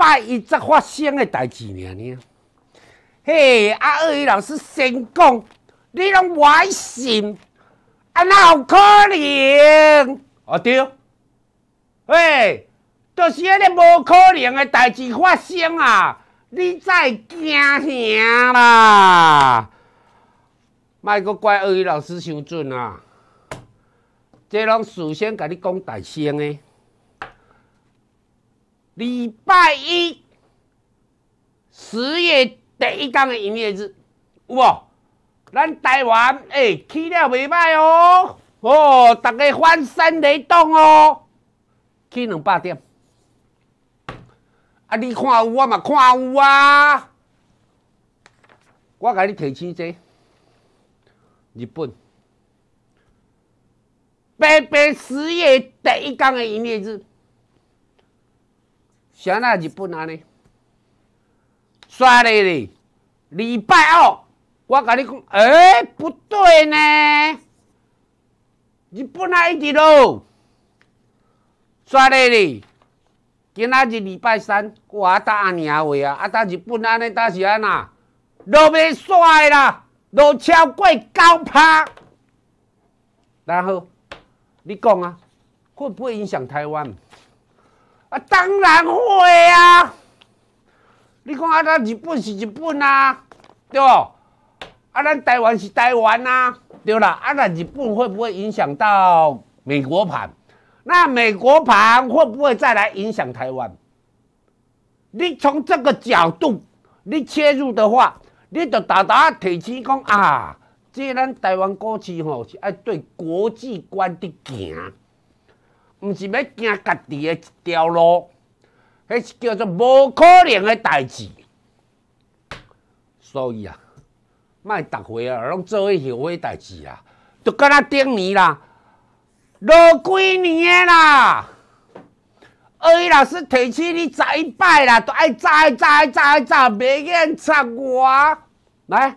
拜一则发生的代志尔呢？嘿，阿二姨老师先讲，你拢歪心，啊哪有可能？啊对，喂，就是安尼无可能的代志发生啊！你再惊吓啦？卖阁怪二姨老师伤准啊！这拢首先甲你讲大先诶。礼拜一十月第一天的营业日有无？咱台湾诶去了未歹哦，哦，大家翻身雷动哦，去两百点。啊，你看有我嘛？看有啊！我甲你提醒者，日本八八十月第一天的营业日。谁那日本安尼，耍嘞咧，礼拜二，我甲你讲，诶，不对呢，日本安尼滴咯，耍嘞咧，今仔日礼拜三，我搭安尼啊啊，啊搭日本安尼搭是安那，都未耍啦，都超过九趴。然后，你讲啊，会不会影响台湾？啊，当然会啊！你看啊，咱日本是日本啊，对不？啊，咱台湾是台湾啊，对啦。啊，咱日本会不会影响到美国盘？那美国盘会不会再来影响台湾？你从这个角度，你切入的话，你就大大提醒讲啊，即咱台湾股市吼是爱对国际观的行。毋是要行家己的一条路，迄是叫做无可能诶代志。所以啊，卖，逐回啊，拢做迄后悔代志啊，就敢若顶年啦，落几年嘅啦。二语老师提起你一拜啦，都爱炸炸炸炸，袂瘾插我。来，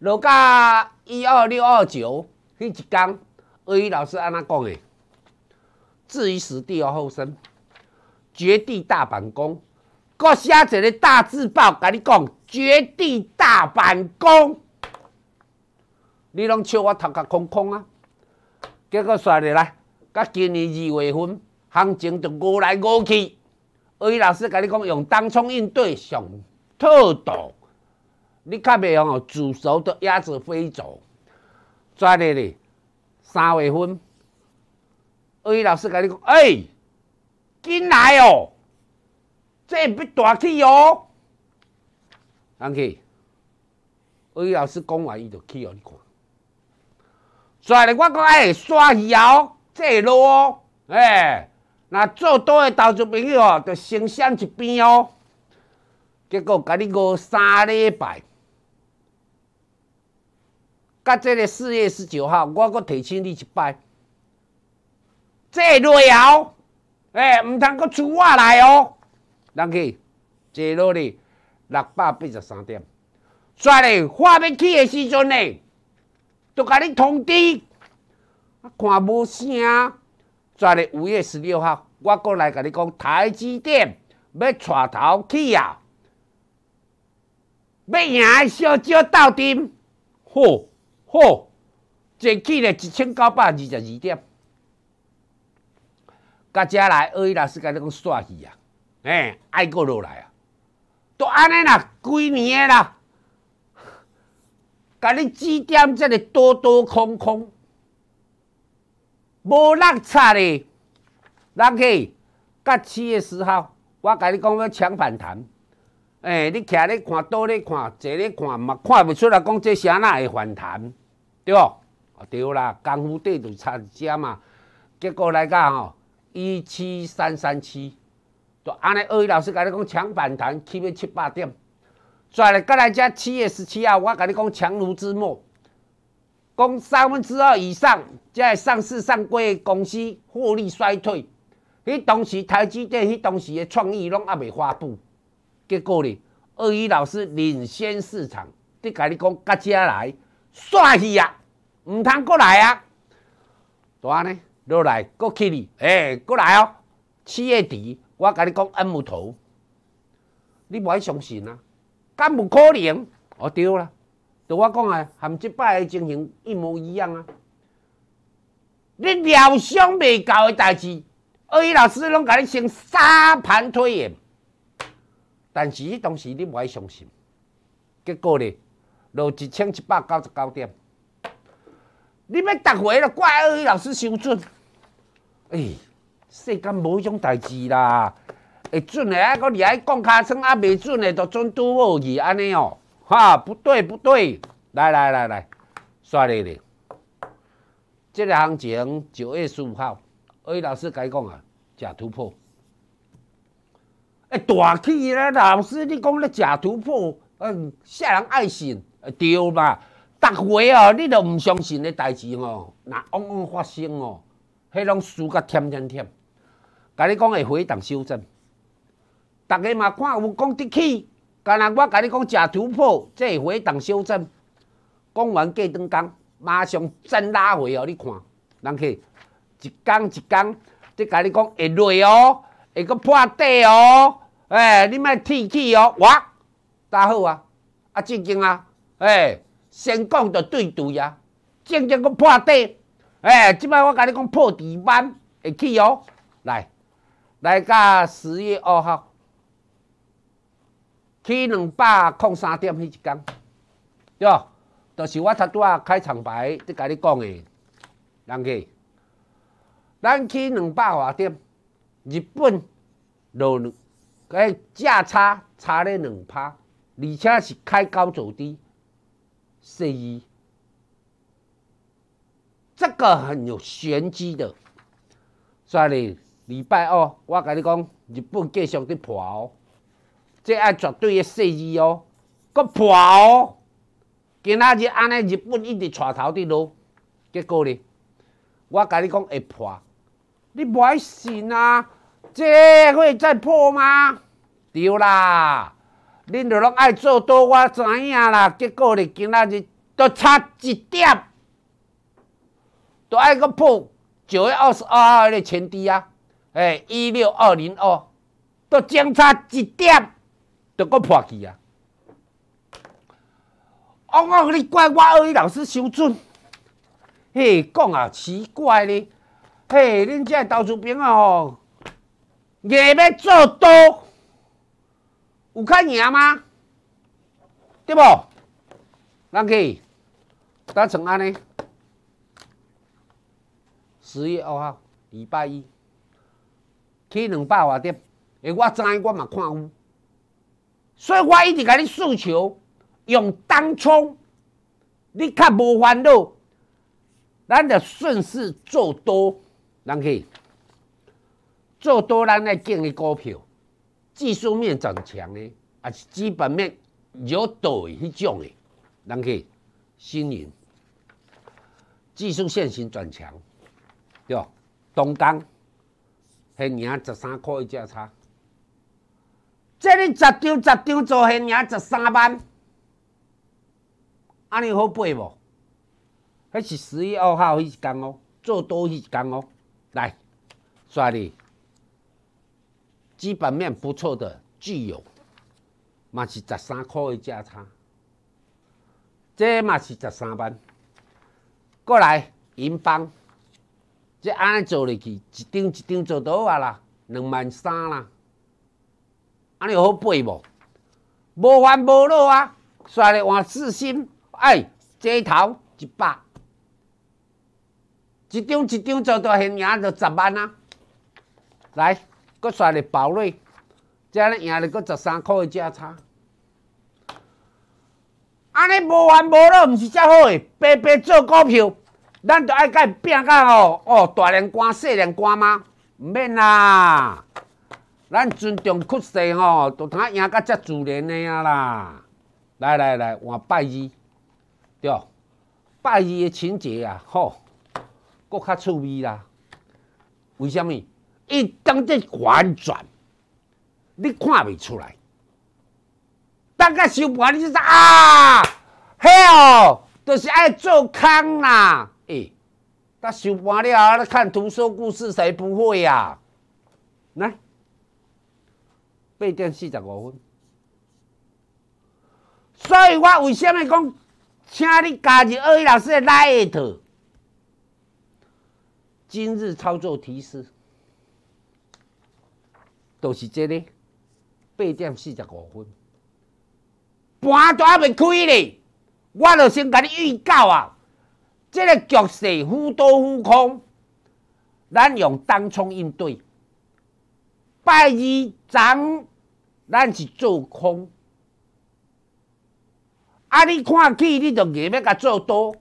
落个一二六二九，迄一天，二语老师安怎讲诶。置于死地而后生，绝地大反攻。我写一个大字报，甲你讲绝地大反攻，你拢笑我头壳空空啊！结果刷入来，到今年二月份，行情就乌来乌去。魏老师甲你讲用当冲应对上特度？你较袂哦，自熟的鸭子飞走。再入哩，三月份。二姨老师甲你讲，哎，进来哦，这不大气哦，安去，二姨老师讲完，伊就气哦，你看。再来，我讲哎，刷牙哦，这落哦，哎，那做多的投资朋友哦，要先想一边哦。结果，甲你过三礼拜，甲这个四月十九号，我阁提醒你一摆。这路哦，哎，唔通阁出我来哦，人去坐落呢六百八十三点，煞嘞？还要去的时阵呢，都甲你通知。啊，看无声，煞嘞？五月十六号，我过来甲你讲，台积电要带头去啊，要赢小少斗阵，吼吼，这去了一千九百二十二点。甲遮来，二一老师甲你讲煞去啊？哎，爱国落来啊，都安尼啦，几年诶啦，甲你指点遮个多多空空，无落差汝，人去，甲七月时候，我甲你讲要抢反弹。哎，你徛咧看，倒咧看，坐咧看，嘛看不出来，讲这啥那会反弹，对无？对啦，功夫底就差只嘛。结果来讲吼。一七三三七，就安尼，二一老师甲你讲强反弹，起码七八点。跩来，再来只七月十七号，我甲你讲强弩之末，讲三分之二以上在上市上柜公司获利衰退。迄当时台积电，迄当时的创意拢也未发布，结果呢，二一老师领先市场，得甲你讲，甲遮来煞去啊，毋通搁来啊，怎安尼？落来，搁起你，哎，过来哦！七月底，我甲你讲 M 头，你无爱相信啊？甘无可能？哦，对啦，对我讲诶，含即摆诶情形一模一样啊！你料想未到诶代志，二一老师拢甲你成沙盘推演，但是当时你无爱相信，结果呢，落一千七百九十九点。你要逐回来，怪二位老师伤准。哎，世间无迄种代志啦，会准的啊，个厉害讲尻川也未准的，都准拄好去安尼哦。哈，不对不对，来来来来，刷你咧。这个行情九月十五号，二位老师该讲啊，假突破。哎，大气啦，老师，你讲咧假突破，嗯，吓人爱信，对嘛？逐回哦，你都毋相信那代志哦，若往往发生哦，迄拢输甲舔舔舔。甲你讲会回档修正，逐个嘛看有讲得起。敢若我甲你讲食突破，即会回档修正。讲完过灯工，马上真拉回哦！你看，人去一天一天，即甲你讲会累哦，会个破底哦。哎，你卖提起哦，哇，大好啊，啊正经啊，哎。先讲着对对呀，正正讲破底。哎，即摆我甲你讲破底板会去哦，来来到十月二号去两百空三点迄一讲，对无？就是我头拄啊开场白，即甲你讲诶，人去咱去两百华点，日本落诶价差差咧两趴，而且是开高走低。C 一，这个很有玄机的。所以礼拜二，我跟你讲，日本继续的破哦。这要绝对的 C 一哦，搁破哦。今仔日安尼，日本一直带头的落，结果呢？我跟你讲会破，你莫信啊！这会再破吗？丢啦！恁就拢爱做多，我知影啦。结果咧，今仔日都差一点，都爱搁破九月二十二号的前低啊，哎，一六二零二都相差一点，都搁破去啊！哦哦，你怪我二位老师修准，嘿，讲啊奇怪呢，嘿，恁这投资平啊吼，硬要做多。有开赢吗？对不？浪去，咱成安呢？十月二号，礼拜一，去两百瓦点。诶，我知，我嘛看有，所以我一直甲你诉求，用当冲，你较无烦恼，咱就顺势做多。浪去，做多咱来建的股票。技术面转强嘞，啊，基本面有倒迄种的，人去新营技术线型转强对吧？东江，现赢十三块一只差，这里十张十张做现赢十三万，安尼好背无？迄是十一二号迄一讲哦，做多迄一讲哦，来，刷你。基本面不错的，具有，嘛是十三块一价差，这嘛是十三万，过来银邦，这安尼做入去，一张一张做倒啊啦，两万三啦，安尼好背无？无烦无恼啊，算来换四心。哎，这头一百，一张一张做到现赢就十万啊，来。搁刷入宝类，才安赢了，搁十三块的价差，安尼无完无了，毋是正好？诶！白白做股票，咱着爱甲伊拼甲吼，哦，大连贯、小连贯吗？毋免啦，咱尊重趋势吼，着通赢到遮自然的啊啦。来来来，换拜二，对，拜二的情节啊，吼，搁较趣味啦，为虾米？一当在反转，你看未出来？等个收盘你就说啊，嘿哦，著是爱做空啦！诶，那收盘了，看图说故事，谁不会呀？来，八点四十五分。所以我为什么讲，请你加入二位老师的 light。今日操作提示。就是这个八点四十五分，盘都还未开呢，我就先甲你预告啊。这个局势忽多忽空，咱用当冲应对。拜二涨，咱是做空。啊，你看起，你就硬要甲做多，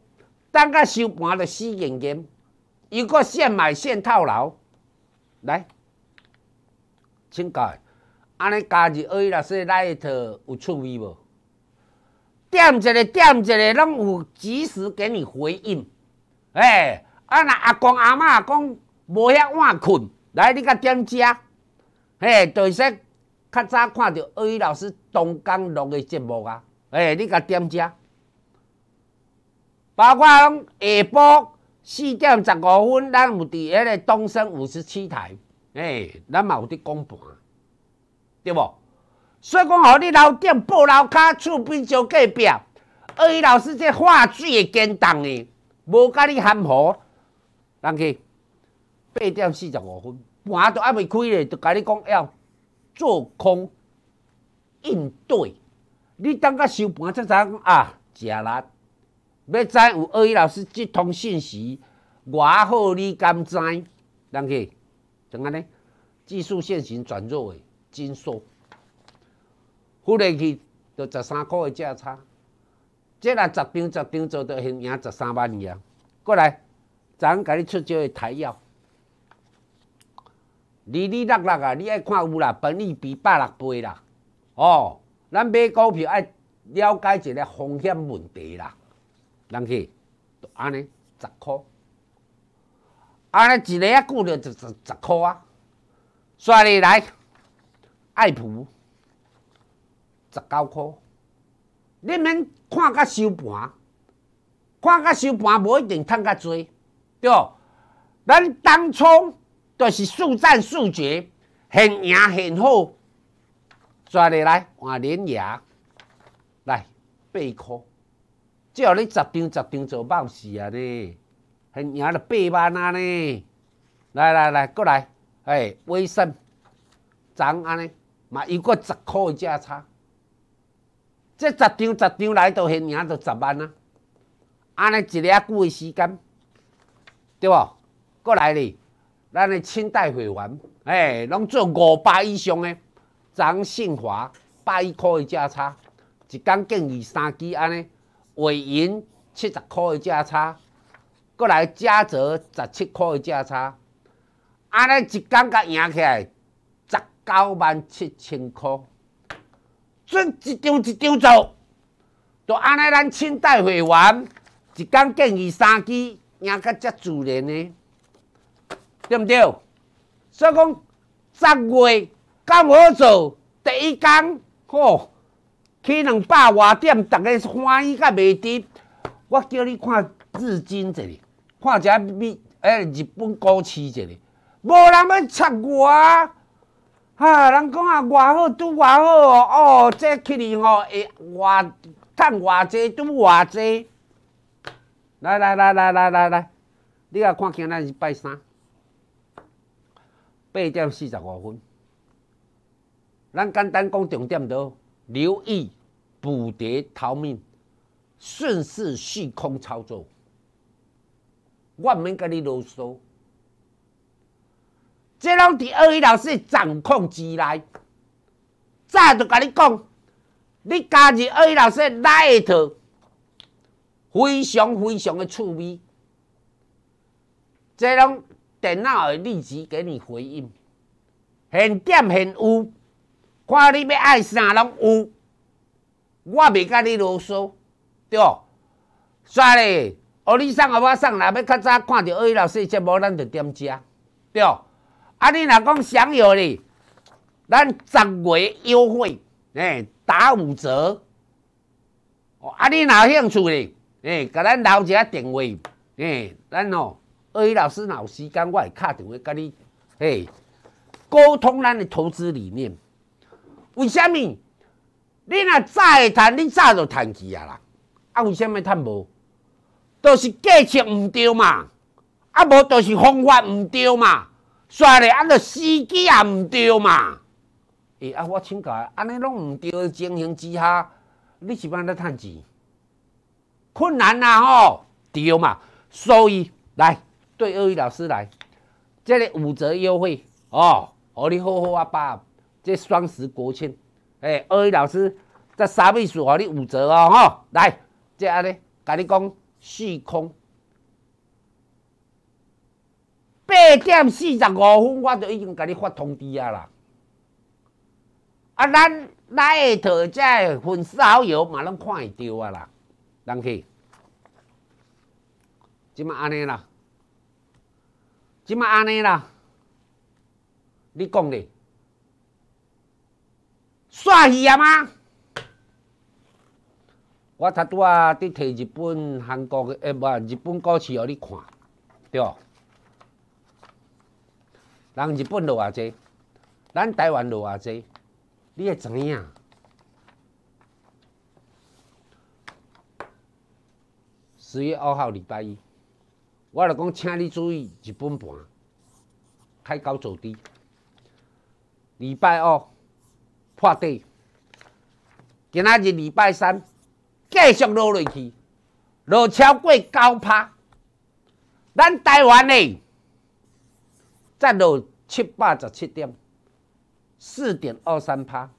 等甲收盘了，死硬硬，一个现买现套牢，来。请假，安尼加二一老师来一套有趣味无？点一个点一个，拢有及时给你回应。哎，啊那阿公阿嬷讲无遐晚困，来你甲点食，嘿，就是说较早看到二一老师东江录的节目啊。哎，你甲点食，包括讲下晡四点十五分，咱有伫迄个东升五十七台。诶，咱嘛有滴讲盘对无？所以讲，互你楼顶报楼卡，厝边上隔壁，二一老师这化水会减动的，无甲你含糊。人去八点四十五分，盘都阿未开咧，就甲你讲要做空应对。你等甲收盘才知讲啊，食力。要知有二一老师即通信息，我好你敢知？人去。怎安尼？技术线型转弱诶，金收，忽然去着十三块诶价差，即若十张十张做，着现赢十三万二啊！过来，昨昏甲你出招诶台药，二二六六啊，你爱看有啦，本利比百六倍啦，哦，咱买股票爱了解一个风险问题啦，人去，安尼十块。安尼一日啊，久着就十十箍啊。抓你来，爱普十九箍，你免看甲收盘，看甲收盘无一定趁较多，对无？咱当初就是速战速决，现赢现好。抓你来，换联雅来八箍，只要你十张十张做爆死啊你！还赢了八万啊呢！来来来，过来！哎，微信，怎安呢？嘛又过十块的价差，这十张十张来，都现赢到十万啊！安尼一勒久的时间，对无？过来哩，咱的清代会员，哎，拢做五百以上诶。张信华百块诶，价差，一天建议三支安尼。伟银七十块诶，价差。过来加折十七块的价差，安尼一天甲赢起来十九万七千块。准一张一张做，就安尼咱清代会员一天建议三支赢甲遮自然呢，对毋对？所以讲十月刚好做第一天，吼，去两百外点，逐个欢喜甲袂得，我叫你看日经这里。看一下美，诶日本股市一个，无人要插我啊！哈，人讲啊，偌好拄偌好哦。哦，这去年哦，会偌趁偌济拄偌济。来来来来来来来，你啊，看今仔日拜三，八点四十五分。咱简单讲重点，多留意补跌逃命，顺势续空操作。我毋免甲你啰嗦，即拢伫二一老师掌控之内。早就甲你讲，你加入二一老师那一套，非常非常的趣味。即拢电脑会立即给你回应，现点现有，看你要爱啥拢有。我未甲你啰嗦，对煞咧。哦，你送哦，我送若要较早看到二一老师诶节目，咱就点击啊，对。啊，你若讲想要哩，咱十月优惠，哎，打五折。哦，啊，你若兴趣哩，哎，甲咱留一个电话，哎，咱哦，二一老师若有时间我会敲电话甲你，哎，沟通咱的投资理念。为虾米？你若早谈，你早就谈起啊啦。啊，为虾米谈无？都是价钱毋对嘛，啊无都是方法毋对嘛，煞嘞啊！着司机也毋对嘛。诶啊，我请教，安尼拢毋对情形之下，你是要安怎趁钱？困难啊、吼，对嘛。所以来对二一老师来，这里五折优惠哦！互你好好啊爸，这双十国庆，诶，二一老师这三位数互你五折哦吼！来，即安尼，甲你讲。四空，八点四十五分，我就已经给你发通知啊啦！啊，咱来诶头在粉丝好友嘛，拢看会丢啊啦，人去。即嘛安尼啦？即嘛安尼啦？你讲煞去啊吗？我头拄啊伫摕日本、韩国个，欸无日本股市互你看，对无？人日本落啊济，咱台湾落啊济，你会怎样？十月二号礼拜一，我著讲，请你注意日本盘开高走低，礼拜二破底，今仔日礼拜三。继续落落去，落超过九趴，咱台湾呢，则落七百十七点四点二三趴，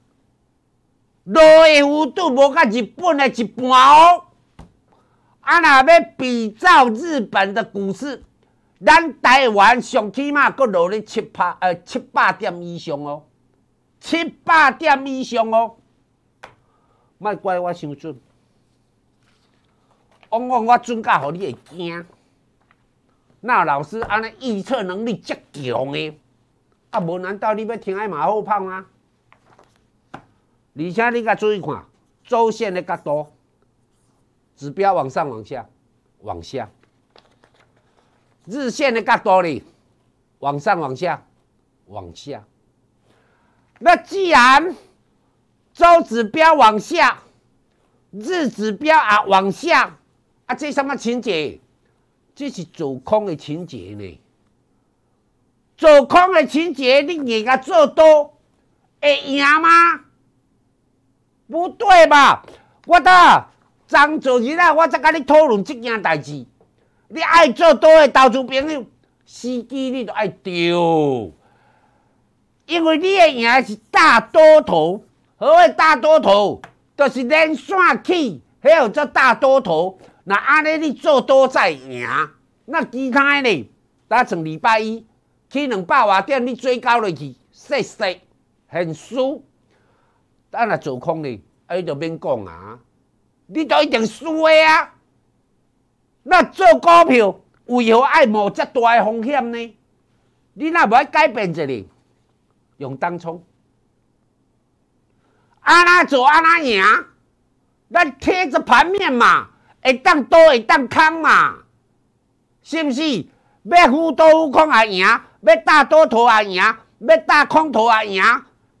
落诶幅度无甲日本诶一半哦。啊，若要比照日本的股市，咱台湾上起码阁落咧七拍，呃七百点以上哦，七百点以上哦，莫怪我伤准。往往我准教，互你会惊。那老师安尼预测能力遮强诶，啊无难道你要听爱马后炮吗？而且你甲注意看，周线诶角度，指标往上往下，往下；日线诶角度呢，往上往下，往下。那既然周指标往下，日指标啊往下。这什么情节？这是做空的情节呢？做空的情节，你硬啊做多，会赢吗？不对吧？我讲，昨昨日啊，我才跟你讨论这件代志。你爱做多的投资朋友，时机你都爱丢，因为你会赢是大多头，何谓大多头？就是连线起，还有这大多头。那安尼你做多再赢，那其他呢？今从礼拜一去两百外点，你追高落去，说实很输。但若做空呢，哎，就免讲啊，你都一定输诶啊。那做股票为何爱冒遮大诶风险呢？你无爱改变一下用当冲，安那做安那赢，咱贴着盘面嘛。会当多，会当空嘛，是毋是？要多有空也赢，要大多头也赢，要大空头也赢。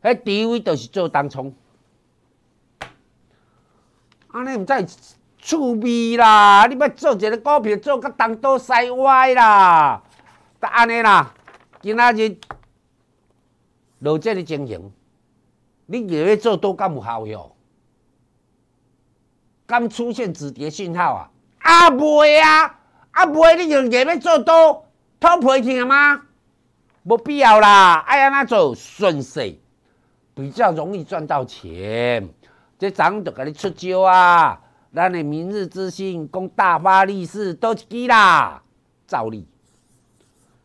迄地位就是做当冲。安尼毋知趣味啦。你要做一个股票，做甲东倒西歪啦，就安尼啦。今仔日罗杰的经营，你为做多，敢有效用？刚出现止跌信号啊！啊，未啊！啊，未，你就硬要做多套赔了吗？无必要啦！哎呀，那做顺势比较容易赚到钱。这涨就给你出招啊！让你明日之星攻大发利市，多几啦？照例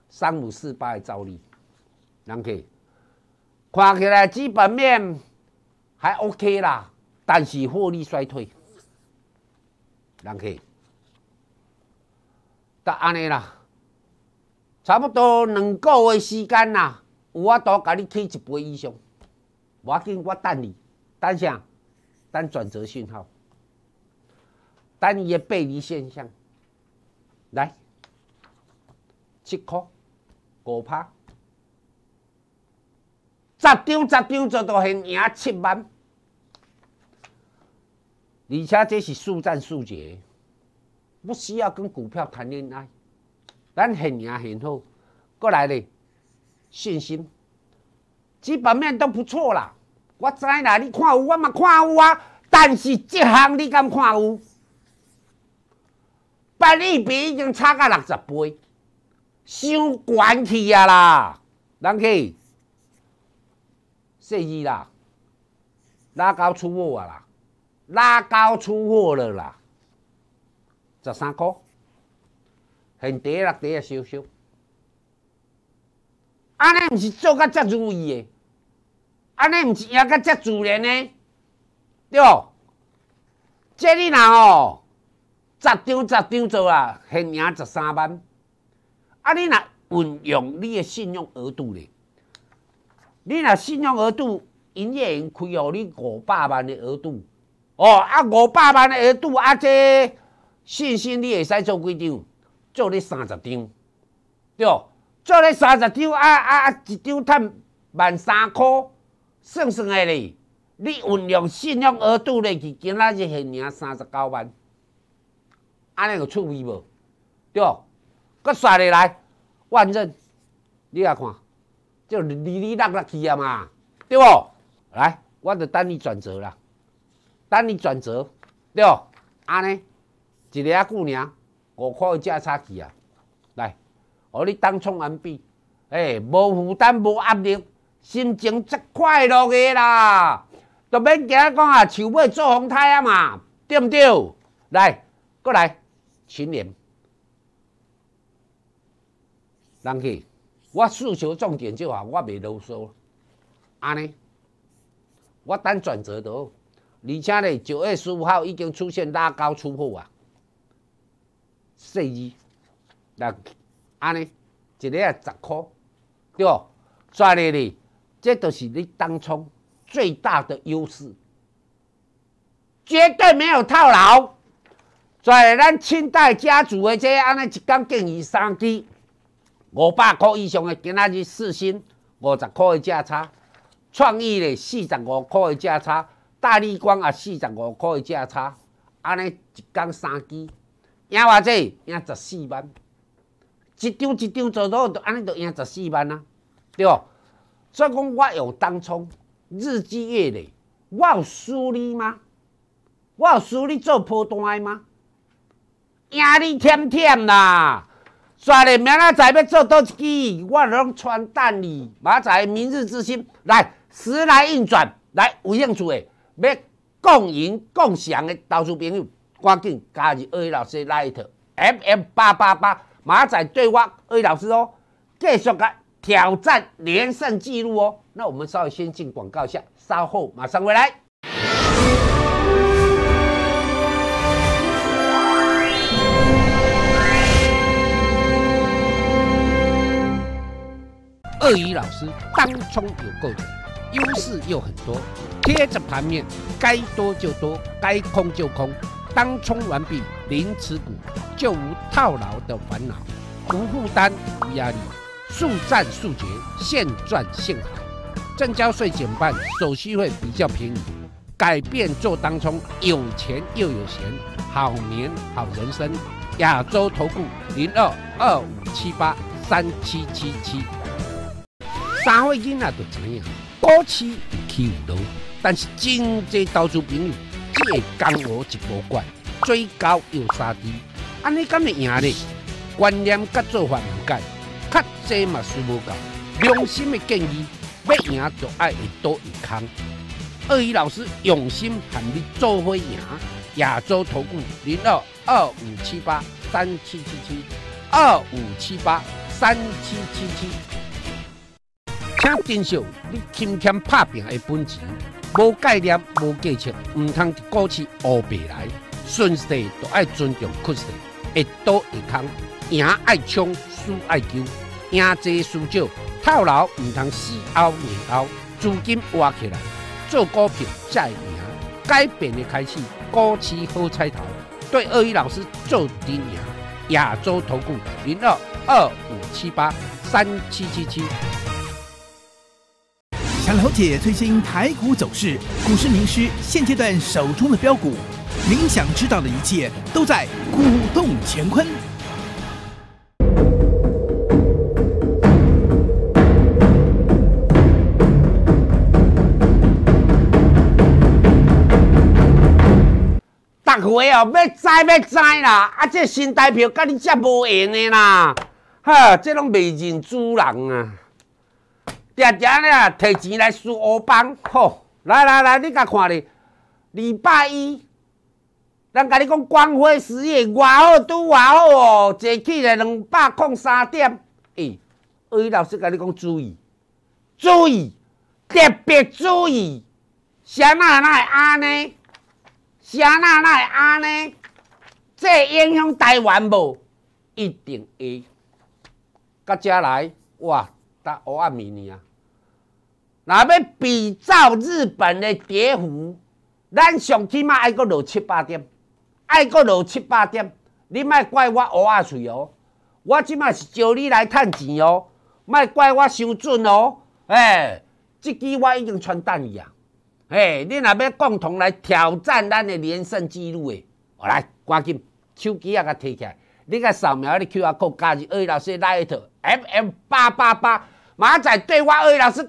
三五四八的照例。啷个？看起来基本面还 OK 啦，但是获利衰退。人去，就安尼啦，差不多两个月时间啦，我都甲你开一以上。无我紧，我等你，等啥？等转折信号，等伊个背离现象。来，七箍五趴，十张，十张做到现赢七万。而且这是速战速决，不需要跟股票谈恋爱。咱很也很好，过来咧，信心，基本面都不错啦。我知啦，你看有，我嘛看有啊。但是这项你敢看有？八利比已经差到六十倍，收悬去啊啦，人气，说伊啦，拉高出无啊啦。拉高出货了啦，十三块，现低六低啊，小小。安尼毋是做甲遮如意诶，安尼毋是也甲遮自然诶，对不？这你若吼，十张十张做啊，现赢十三万。啊，你若运用你诶信用额度咧，你若信用额度营业员开哦，你五百万诶额度。哦啊，五百万的额度啊，这信心你会使做几张？做你三十张，对哦，做你三十张啊啊啊！一张赚万三箍，算算下咧，你运用信用额度咧，去今仔日现赢三十九万，安尼有趣味无？对哦，佮刷入来，万正，你来看，就日日落落去啊嘛，对无？来，我着等你转折啦。等你转折，对，安尼，一啊久尔，五块一只差几啊，来，哦你当冲完毕，诶，无负担无压力，心情才快乐个啦，都免惊讲啊，树尾做红太啊嘛，对毋对？来，过来，青年，人去，我诉求重点就好，我未啰嗦，安尼，我等转折倒。而且呢，九月十五号已经出现拉高出货啊，四二，六，安尼，一个啊十块，对哦，在哩哩，这著是你当中最大的优势，绝对没有套牢。在咱清代家族的这安尼一工建议三支，五百块以上的今仔日四星五十块的价差，创意的四十五块的价差。大利光啊，四十五块一价差，安尼一天三支，赢偌济，赢十四万，一张一张做落，就安尼就赢十四万啊，对不？所以讲我有当冲，日积月累，我有输你吗？我有输你做铺单的吗？赢你舔舔啦！所以明仔载要做多一支，我拢传等你。明仔载明日之星来时来运转，来有兴趣诶！要共赢共享的到处朋友，赶紧加入鳄鱼老师 Light m M 八八八，马仔对话鳄鱼老师哦，继续啊挑战连胜纪录哦。那我们稍微先进广告一下，稍后马上回来。鳄鱼老师当中有够多。优势又很多，贴着盘面，该多就多，该空就空。当冲完毕，零持股，就无套牢的烦恼，无负担，无压力，速战速决，现赚现好，正交税减半，手续费比较便宜，改变做当冲，有钱又有闲，好年好人生。亚洲投顾零二二五七八三七七七，三会金啊都成样？股市有起有落，但是真济投资朋友借会干我一波怪，追高又杀低，安尼甘咪赢呢？观念甲做法唔改，卡这嘛输唔够。良心的建议，要赢就爱一刀一砍。鳄鱼老师用心喊你做飞赢，亚洲投顾零二二五七八三七七七二五七八三七七七。请珍惜你今天拍拼的本钱，无概念、无技巧，唔通一股市乌白来。顺势就爱尊重趋势，一多一空，赢爱冲，输爱救，赢多输少，套牢唔通死咬硬咬，资金挖起来做股票再赢。改变的开始，股市好彩头。对二姨老师做抵赢。亚洲投顾零二二五七八三七七七。想了解最新台股走势，股市名师现阶段手中的标股，您想知道的一切都在《股动乾坤》。大位哦，要知要知啦，啊，这新代票跟你这无闲的啦，哈，这拢未认主人啊。定嗲啦，摕钱来输乌帮，吼！来来来，你甲看咧，礼拜一，咱甲你讲光辉事业，偌好拄偌好哦，坐起来两百空三点，诶，位老师甲你讲注意，注意，特别注意，啥那那的安呢？啥那那的安呢？这影响台湾无？一定会，甲遮来，哇，搭乌暗面啊！那要比照日本的跌幅，咱上起码挨个落七八点，挨个落七八点，你莫怪我乌鸦水哦，我即马是招你来趁钱哦，莫怪我收准哦，哎，即支我已经全蛋啊。哎，你若要共同来挑战咱的连胜纪录诶？我来，赶紧手机啊，甲提起来，你甲扫描你 Q R code，二位老师来一头 M M 八八八马仔对我二位老师。